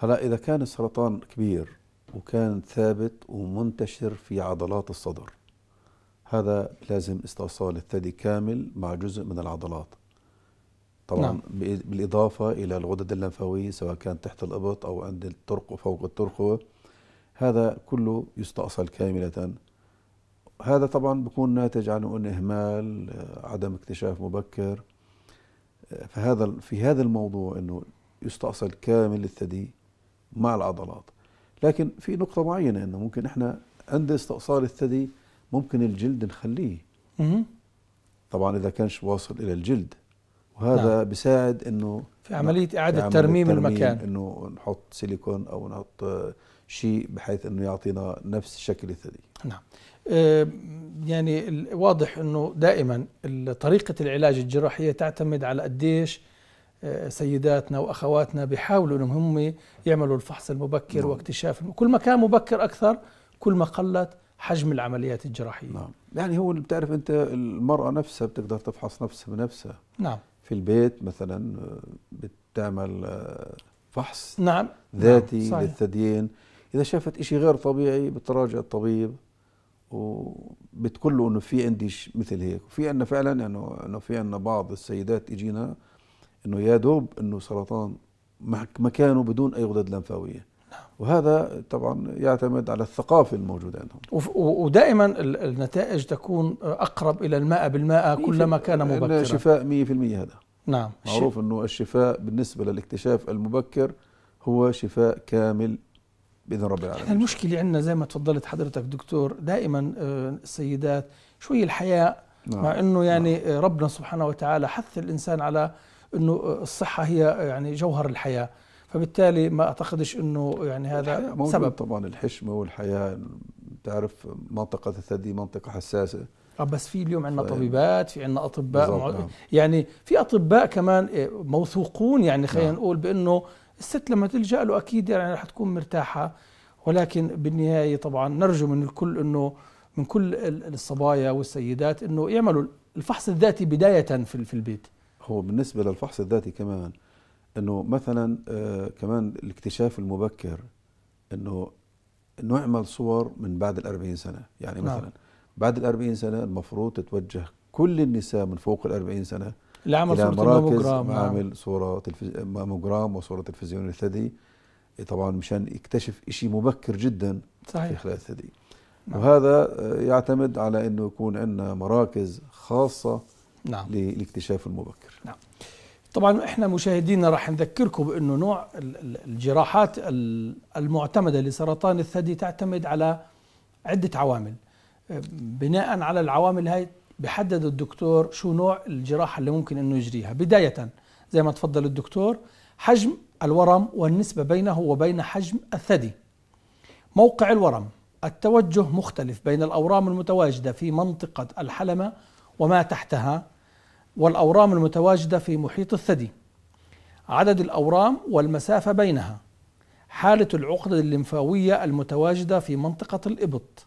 هلا إذا كان السرطان كبير وكان ثابت ومنتشر في عضلات الصدر هذا لازم استئصال الثدي كامل مع جزء من العضلات طبعا نعم. بالإضافة إلى الغدد اللمفاوية سواء كانت تحت الإبط أو عند الترق فوق الترقوة هذا كله يستأصل كاملة هذا طبعا بكون ناتج عن إهمال عدم اكتشاف مبكر فهذا في هذا الموضوع أنه يستأصل كامل الثدي مع العضلات لكن في نقطة معينة انه ممكن احنا عند استئصال الثدي ممكن الجلد نخليه طبعا اذا كانش واصل الى الجلد وهذا نعم. بيساعد انه في عملية نعم، اعادة في عملية ترميم, ترميم المكان انه نحط سيليكون او نحط شيء بحيث انه يعطينا نفس شكل الثدي نعم آه، يعني واضح انه دائما طريقة العلاج الجراحية تعتمد على قديش سيداتنا واخواتنا بيحاولوا انهم هم يعملوا الفحص المبكر نعم. واكتشاف كل ما كان مبكر اكثر كل ما قلت حجم العمليات الجراحيه نعم يعني هو اللي بتعرف انت المراه نفسها بتقدر تفحص نفسها بنفسها نعم في البيت مثلا بتعمل آه، فحص نعم ذاتي نعم. للثديين اذا شافت إشي غير طبيعي بتراجع الطبيب وبتقول له انه في عندي مثل هيك وفي عندنا فعلا انه يعني انه في عندنا بعض السيدات اجينا انه يا دوب انه سرطان مكانه بدون اي غدد لمفاويه نعم. وهذا طبعا يعتمد على الثقافة الموجودة عندهم ودائما النتائج تكون أقرب إلى الماء بالماء كلما كان مبكرا شفاء 100% هذا نعم معروف أنه الشفاء بالنسبة للاكتشاف المبكر هو شفاء كامل باذن رب العالمين يعني المشكله عندنا زي ما تفضلت حضرتك دكتور دائما آه، السيدات شوي الحياء نعم. مع انه يعني نعم. ربنا سبحانه وتعالى حث الانسان على انه الصحه هي يعني جوهر الحياه فبالتالي ما اعتقدش انه يعني هذا سبب طبعا الحشمه والحياه بتعرف منطقه الثدي منطقه حساسه آه، بس في اليوم عندنا طبيبات في عندنا اطباء مع... نعم. يعني في اطباء كمان آه، موثوقون يعني خلينا نعم. نقول بانه الست لما تلجا له اكيد يعني رح تكون مرتاحه ولكن بالنهايه طبعا نرجو من الكل انه من كل الصبايا والسيدات انه يعملوا الفحص الذاتي بدايه في البيت هو بالنسبة للفحص الذاتي كمان أنه مثلا آه، كمان الاكتشاف المبكر أنه نعمل صور من بعد الأربعين سنة يعني نعم. مثلا نعم. بعد الأربعين سنة المفروض تتوجه كل النساء من فوق الأربعين سنة لعمل صورة ماموجرام نعم. عامل نعم. صورة تلفز... ماموجرام وصورة تلفزيون الثدي إيه، طبعا مشان يكتشف شيء مبكر جدا صحيح. في خلايا الثدي نعم. وهذا آه، يعتمد على انه يكون عندنا مراكز خاصه نعم. للاكتشاف المبكر نعم. طبعا احنا مشاهدينا راح نذكركم بانه نوع الجراحات المعتمده لسرطان الثدي تعتمد على عده عوامل بناء على العوامل هاي بحدد الدكتور شو نوع الجراحه اللي ممكن انه يجريها بدايه زي ما تفضل الدكتور حجم الورم والنسبه بينه وبين حجم الثدي موقع الورم التوجه مختلف بين الاورام المتواجده في منطقه الحلمه وما تحتها والأورام المتواجدة في محيط الثدي عدد الأورام والمسافة بينها حالة العقدة الليمفاوية المتواجدة في منطقة الإبط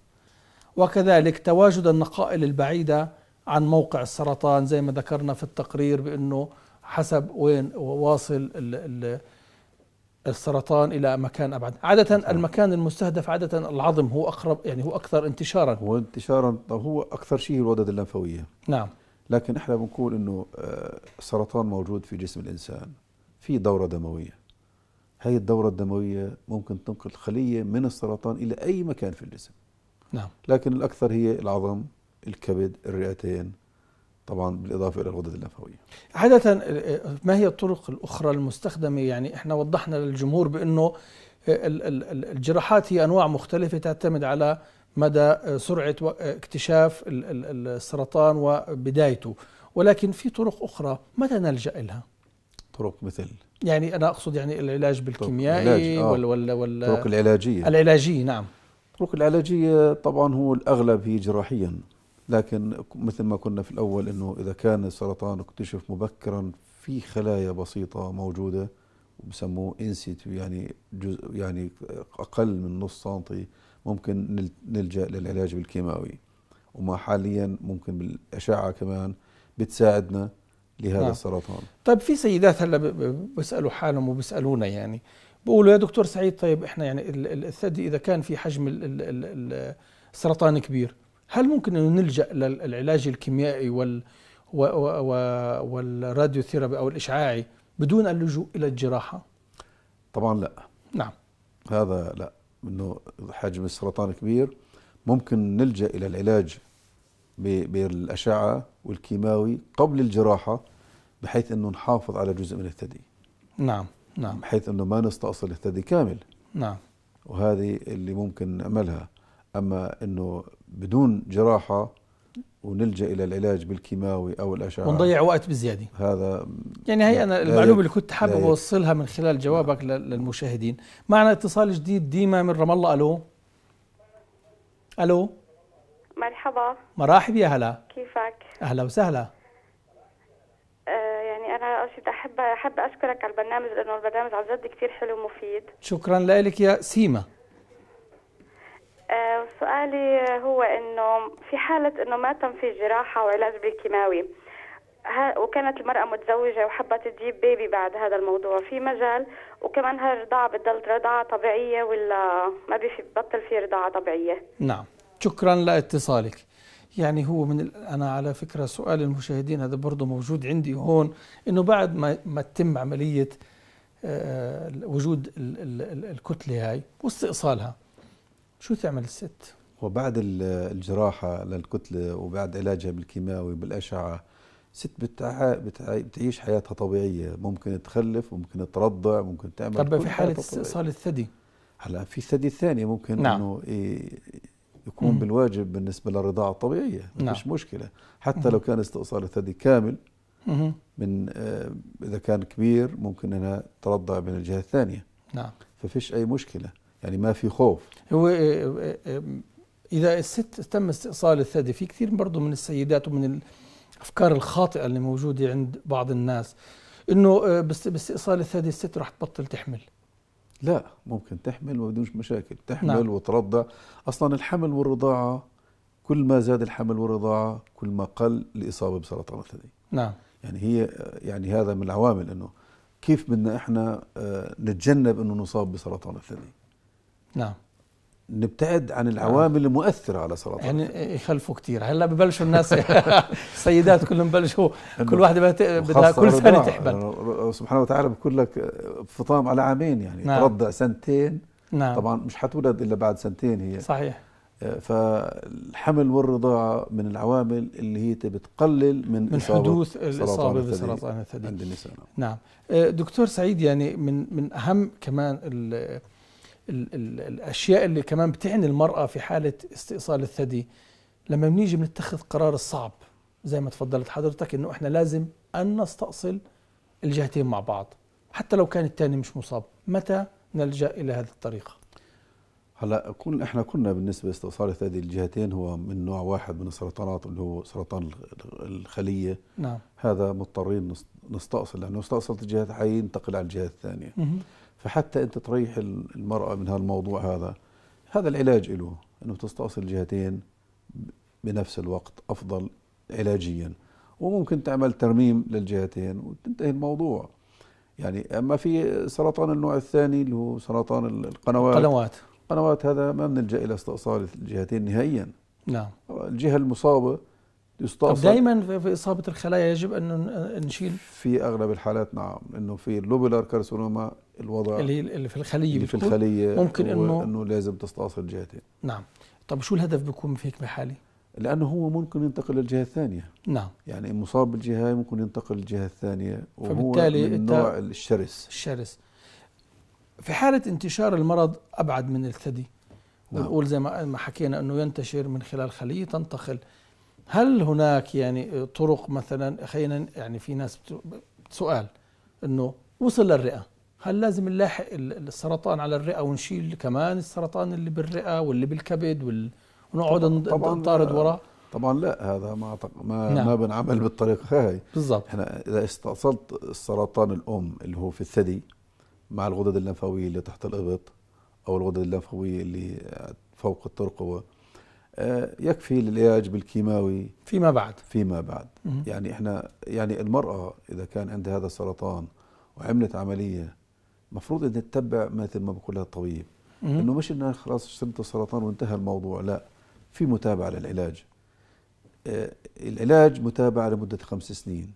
وكذلك تواجد النقائل البعيدة عن موقع السرطان زي ما ذكرنا في التقرير بأنه حسب وين واصل السرطان الى مكان ابعد عاده المكان المستهدف عاده العظم هو اقرب يعني هو اكثر انتشارا هو انتشارا هو اكثر شيء الغدد اللمفاويه نعم لكن احنا بنقول انه السرطان آه، موجود في جسم الانسان في دوره دمويه هاي الدوره الدمويه ممكن تنقل خليه من السرطان الى اي مكان في الجسم نعم لكن الاكثر هي العظم الكبد الرئتين طبعا بالاضافه الى الغدد اللمفاويه. عاده آه، ما هي الطرق الاخرى المستخدمه يعني احنا وضحنا للجمهور بانه آه، الجراحات هي انواع مختلفه تعتمد على مدى سرعة اكتشاف السرطان وبدايته ولكن في طرق أخرى متى نلجأ لها؟ طرق مثل يعني أنا أقصد يعني العلاج بالكيميائي آه. وال وال الطرق العلاجية العلاجية نعم الطرق العلاجية طبعا هو الأغلب هي جراحيا لكن مثل ما كنا في الأول أنه إذا كان السرطان اكتشف مبكرا في خلايا بسيطة موجودة بسموه انسيتو يعني جزء يعني أقل من نص سنتي ممكن نلجأ للعلاج بالكيماوي وما حاليا ممكن بالأشعة كمان بتساعدنا لهذا نعم. السرطان طيب في سيدات هلا بيسالوا حالهم وبيسالونا يعني بقولوا يا دكتور سعيد طيب احنا يعني الثدي اذا كان في حجم السرطان كبير هل ممكن انه نلجا للعلاج الكيميائي وال والراديوثيرابي او الاشعاعي بدون اللجوء الى الجراحه؟ طبعا لا نعم هذا لا انه حجم السرطان كبير ممكن نلجا الى العلاج بالاشعه والكيماوي قبل الجراحه بحيث انه نحافظ على جزء من الثدي نعم نعم بحيث انه ما نستأصل الثدي كامل نعم وهذه اللي ممكن نعملها اما انه بدون جراحه ونلجا الى العلاج بالكيماوي او الاشعه ونضيع وقت بزياده هذا يعني هي انا المعلومه اللي كنت حابب اوصلها من خلال جوابك للمشاهدين معنا اتصال جديد ديما من رام الله الو الو مرحبا مرحبا يا هلا كيفك اهلا وسهلا أه يعني انا اول شيء احب احب اشكرك على البرنامج لانه البرنامج عن جد كثير حلو ومفيد شكرا لك يا سيما آه، سؤالي هو انه في حاله انه ما تم في جراحه وعلاج بالكيماوي وكانت المرأة متزوجة وحبت تجيب بيبي بعد هذا الموضوع في مجال وكمان هالرضاعة بتضل رضاعة طبيعية ولا ما ببطل في رضاعة طبيعية نعم شكرا لاتصالك يعني هو من انا على فكره سؤال المشاهدين هذا برضه موجود عندي هون انه بعد ما ما تتم عمليه آه، وجود الكتله هاي واستئصالها شو تعمل الست؟ وبعد الجراحة للكتلة وبعد علاجها بالكيماوي بالأشعة ست بتعيش حياتها طبيعية ممكن تخلف ممكن ترضع ممكن تعمل طب في حالة استئصال الثدي هلا في ثدي ثاني ممكن نعم. انه يكون مم. بالواجب بالنسبة للرضاعة الطبيعية نعم. مش مشكلة حتى مم. لو كان استئصال الثدي كامل مم. من آه، إذا كان كبير ممكن أنها ترضع من الجهة الثانية نعم ففيش أي مشكلة يعني ما في خوف هو آه، آه، آه، اذا الست تم استئصال الثدي في كثير برضه من السيدات ومن الافكار الخاطئه اللي موجوده عند بعض الناس انه باستئصال الثدي الست رح تبطل تحمل لا ممكن تحمل وما بدونش مشاكل تحمل نعم. وترضع اصلا الحمل والرضاعه كل ما زاد الحمل والرضاعه كل ما قل الاصابه بسرطان الثدي نعم يعني هي يعني هذا من العوامل انه كيف بدنا احنا نتجنب انه نصاب بسرطان الثدي نعم نبتعد عن آه. العوامل نعم. المؤثره على صلاه يعني يخلفوا كثير هلا ببلشوا الناس *laughs* السيدات كلهم ببلشوا كل واحده بدها كل سنه تحبل سبحانه وتعالى بقول لك فطام على عامين يعني نعم. ترضع سنتين نعم. طبعا مش حتولد الا بعد سنتين هي صحيح آه، فالحمل والرضاعة من العوامل اللي هي بتقلل من, من إصابة حدوث الإصابة بسرطان الثدي عند النساء نعم, نعم. آه، دكتور سعيد يعني من من أهم كمان الاشياء اللي كمان بتعني المراه في حاله استئصال الثدي لما بنيجي بنتخذ قرار الصعب زي ما تفضلت حضرتك انه احنا لازم ان نستأصل الجهتين مع بعض حتى لو كان الثاني مش مصاب متى نلجا الى هذه الطريقه هلا كل احنا كنا بالنسبه لاستئصال الثدي الجهتين هو من نوع واحد من السرطانات اللي هو سرطان الخليه نعم هذا مضطرين نستأصل لانه استأصلت الجهه حينتقل على الجهه الثانيه فحتى انت تريح المراه من هالموضوع هذا هذا العلاج له انه تستأصل الجهتين بنفس الوقت افضل علاجيا وممكن تعمل ترميم للجهتين وتنتهي الموضوع يعني اما في سرطان النوع الثاني اللي هو سرطان القنوات القنوات القنوات هذا ما بنلجا الى استئصال الجهتين نهائيا نعم الجهه المصابه يستأصل دايما في اصابه الخلايا يجب ان نشيل في اغلب الحالات نعم انه في اللوبولار كارسينوما الوضع اللي, اللي في الخليه اللي في الخليه ممكن انه انه لازم تستأصل جهتين نعم طب شو الهدف بيكون في هيك محالي؟ لانه هو ممكن ينتقل للجهه الثانيه نعم يعني مصاب بالجهه ممكن ينتقل للجهه الثانيه وهو فبالتالي من نوع الشرس الشرس في حاله انتشار المرض ابعد من الثدي نعم. ونقول زي ما حكينا انه ينتشر من خلال خليه تنتقل هل هناك يعني طرق مثلا خلينا يعني في ناس سؤال انه وصل للرئه هل لازم نلاحق السرطان على الرئه ونشيل كمان السرطان اللي بالرئه واللي بالكبد وال... ونقعد نطارد وراه طبعا لا هذا ما ما نعم. ما بنعمل بالطريقه هاي بالضبط احنا اذا استأصلت السرطان الام اللي هو في الثدي مع الغدد اللمفاويه اللي تحت الابط او الغدد اللمفاويه اللي فوق الترقوه آه، يكفي للعلاج بالكيماوي فيما بعد فيما بعد مم. يعني احنا يعني المرأة إذا كان عندها هذا السرطان وعملت عملية المفروض أن تتبع مثل ما بقول لها الطبيب أنه مش أنها خلاص شربت السرطان وانتهى الموضوع لا في متابعة للعلاج آه، العلاج متابعة لمدة خمس سنين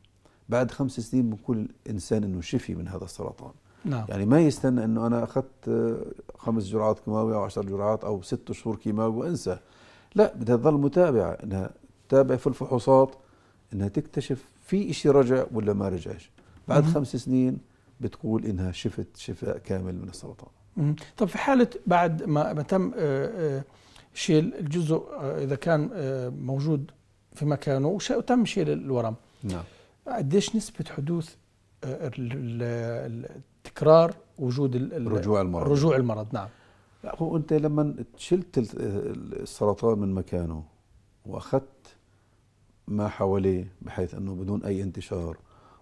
بعد خمس سنين بنقول انسان أنه شفي من هذا السرطان نعم. يعني ما يستنى أنه أنا أخذت خمس جرعات كيماوي أو عشر جرعات أو ست شهور كيماوي وأنسى لا بدها تظل متابعه انها تتابع في الفحوصات انها تكتشف في شيء رجع ولا ما رجعش بعد مم. خمس سنين بتقول انها شفت شفاء كامل من السرطان مم. طب في حاله بعد ما تم آه، آه، شيل الجزء آه، اذا كان موجود في مكانه وتم شيل الورم نعم قديش نسبه حدوث تكرار وجود رجوع المرض رجوع المرض نعم لا هو انت لما شلت السرطان من مكانه واخذت ما حواليه بحيث انه بدون اي انتشار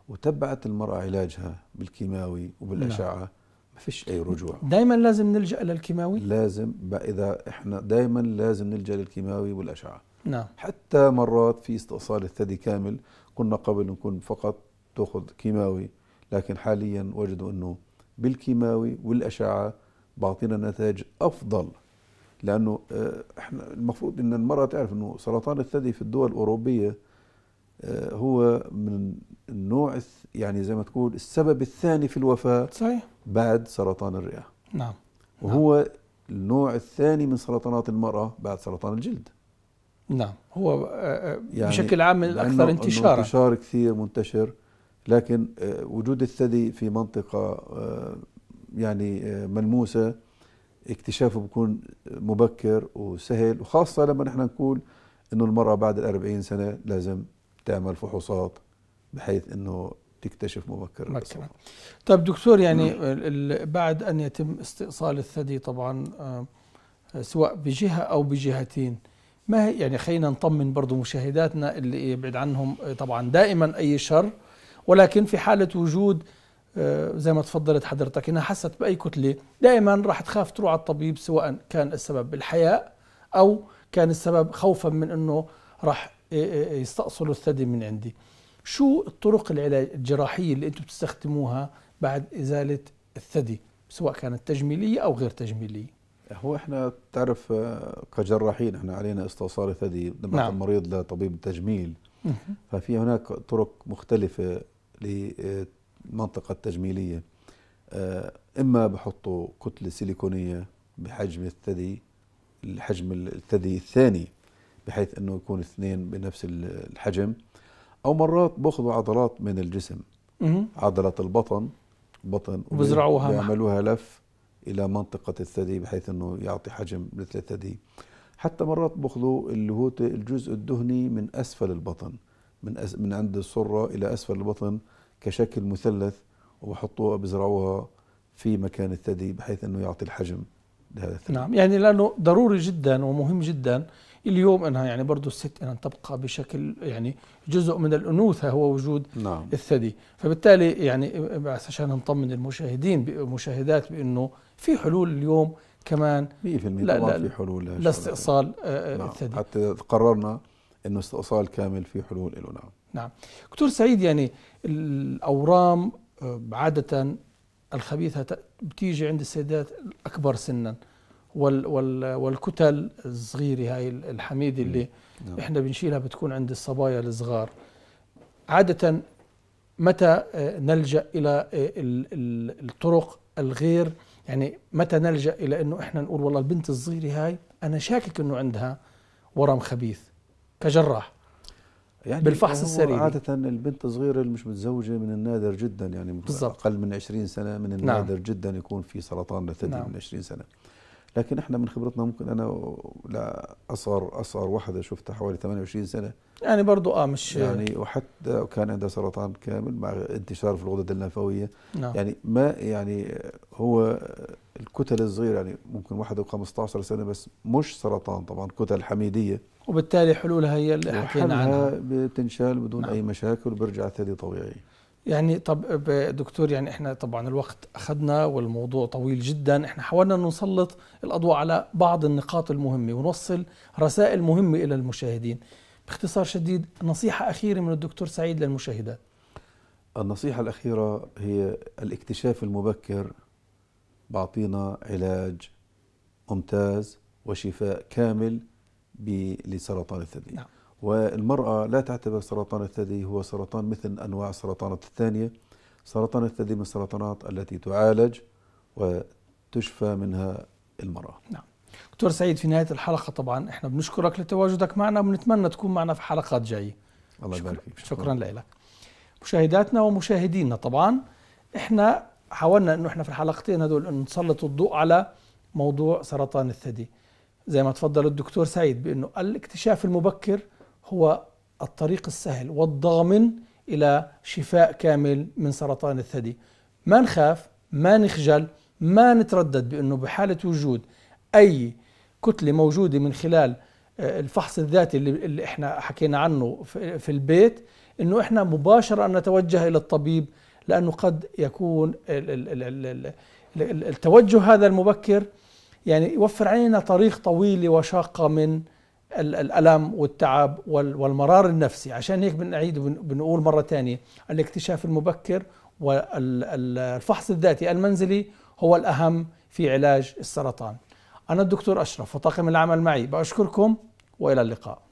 وتبعت المراه علاجها بالكيماوي وبالاشعه نعم. ما فيش اي رجوع دائما لازم نلجا للكيماوي لازم اذا احنا دائما لازم نلجا للكيماوي والاشعه نعم حتى مرات في استئصال الثدي كامل كنا قبل نكون فقط تاخذ كيماوي لكن حاليا وجدوا انه بالكيماوي والاشعه بعطينا نتائج افضل لانه آه، احنا المفروض ان المراه تعرف انه سرطان الثدي في الدول الاوروبيه آه، هو من النوع يعني زي ما تقول السبب الثاني في الوفاه صحيح بعد سرطان الرئه نعم وهو النوع الثاني من سرطانات المراه بعد سرطان الجلد نعم هو آه، يعني بشكل عام الاكثر انتشارا انتشار كثير منتشر لكن وجود الثدي في منطقه يعني آه، ملموسه اكتشافه بيكون مبكر وسهل وخاصه لما نحن نقول انه المراه بعد الأربعين سنه لازم تعمل فحوصات بحيث انه تكتشف مبكر مبكرا طيب دكتور يعني بعد ان يتم استئصال الثدي طبعا آه، سواء بجهه او بجهتين ما هي يعني خلينا نطمن برضه مشاهداتنا اللي يبعد عنهم آه، طبعا دائما اي شر ولكن في حاله وجود آه، زي ما تفضلت حضرتك انها حست باي كتله دائما راح تخاف تروح على الطبيب سواء كان السبب بالحياء او كان السبب خوفا من انه راح آه، آه، يستأصلوا الثدي من عندي شو الطرق العلاج الجراحيه اللي انتم بتستخدموها بعد ازاله الثدي سواء كانت تجميليه او غير تجميليه هو احنا تعرف كجراحين احنا علينا استئصال الثدي لما نعم. المريض لطبيب التجميل ففي هناك طرق مختلفه المنطقة التجميلية آه، إما بحطوا كتلة سيليكونية بحجم الثدي الحجم الثدي الثاني بحيث أنه يكون اثنين بنفس الحجم أو مرات بأخذوا عضلات من الجسم عضلة البطن بطن وبزرعوها بيعملوها لف إلى منطقة الثدي بحيث أنه يعطي حجم مثل الثدي حتى مرات بأخذوا اللي هو الجزء الدهني من أسفل البطن من أس من عند السرة إلى أسفل البطن كشكل مثلث وبحطوها بزرعوها في مكان الثدي بحيث انه يعطي الحجم لهذا الثدي نعم يعني لانه ضروري جدا ومهم جدا اليوم انها يعني برضه الست ان تبقى بشكل يعني جزء من الانوثه هو وجود نعم. الثدي فبالتالي يعني بس عشان نطمن المشاهدين المشاهدات بانه في حلول اليوم كمان 100% لا لا في حلول لاستئصال آه، نعم. الثدي نعم. حتى قررنا انه استئصال كامل في حلول له نعم نعم دكتور سعيد يعني الأورام آه، عادة الخبيثة بتيجي عند السيدات الأكبر سنا وال وال والكتل الصغيرة هاي الحميدة اللي نعم. احنا بنشيلها بتكون عند الصبايا الصغار عادة متى آه، نلجأ إلى آه، الطرق الغير يعني متى نلجأ إلى أنه إحنا نقول والله البنت الصغيرة هاي أنا شاكك أنه عندها ورم خبيث كجراح يعني بالفحص السريري عادة البنت الصغيرة اللي مش متزوجة من النادر جدا يعني بالزبط. أقل من 20 سنة من نعم. النادر نعم. جدا يكون في سرطان لثدي نعم. من 20 سنة لكن احنا من خبرتنا ممكن انا لا اصغر اصغر واحده شفتها حوالي 28 سنه يعني برضو اه مش يعني وحتى كان عندها سرطان كامل مع انتشار في الغدد اللمفاويه نعم. يعني ما يعني هو الكتل الصغيره يعني ممكن واحد 15 سنه بس مش سرطان طبعا كتل حميديه وبالتالي حلولها هي اللي حكينا عنها بتنشال بدون نعم. اي مشاكل وبرجع ثدي طبيعي يعني طب دكتور يعني احنا طبعا الوقت اخذنا والموضوع طويل جدا احنا حاولنا نسلط الاضواء على بعض النقاط المهمه ونوصل رسائل مهمه الى المشاهدين باختصار شديد نصيحه اخيره من الدكتور سعيد للمشاهدات النصيحه الاخيره هي الاكتشاف المبكر بعطينا علاج ممتاز وشفاء كامل لسرطان الثدي نعم. والمرأة لا تعتبر سرطان الثدي هو سرطان مثل أنواع السرطانات الثانية سرطان الثدي من السرطانات التي تعالج وتشفى منها المرأة نعم دكتور سعيد في نهاية الحلقة طبعا احنا بنشكرك لتواجدك معنا ونتمنى تكون معنا في حلقات جاية الله يبارك فيك شكرا, شكرا لك مشاهداتنا ومشاهدينا طبعا احنا حاولنا انه احنا في الحلقتين هذول انه نسلط الضوء على موضوع سرطان الثدي زي ما تفضل الدكتور سعيد بانه الاكتشاف المبكر هو الطريق السهل والضامن الى شفاء كامل من سرطان الثدي ما نخاف ما نخجل ما نتردد بانه بحاله وجود اي كتله موجوده من خلال آه، الفحص الذاتي اللي احنا حكينا عنه في البيت انه احنا مباشره نتوجه الى الطبيب لأنه قد يكون التوجه هذا المبكر يعني يوفر علينا طريق طويل وشاقة من الألم والتعب والمرار النفسي عشان هيك بنعيد وبنقول مرة ثانية الاكتشاف المبكر والفحص الذاتي المنزلي هو الأهم في علاج السرطان أنا الدكتور أشرف وطاقم العمل معي بأشكركم وإلى اللقاء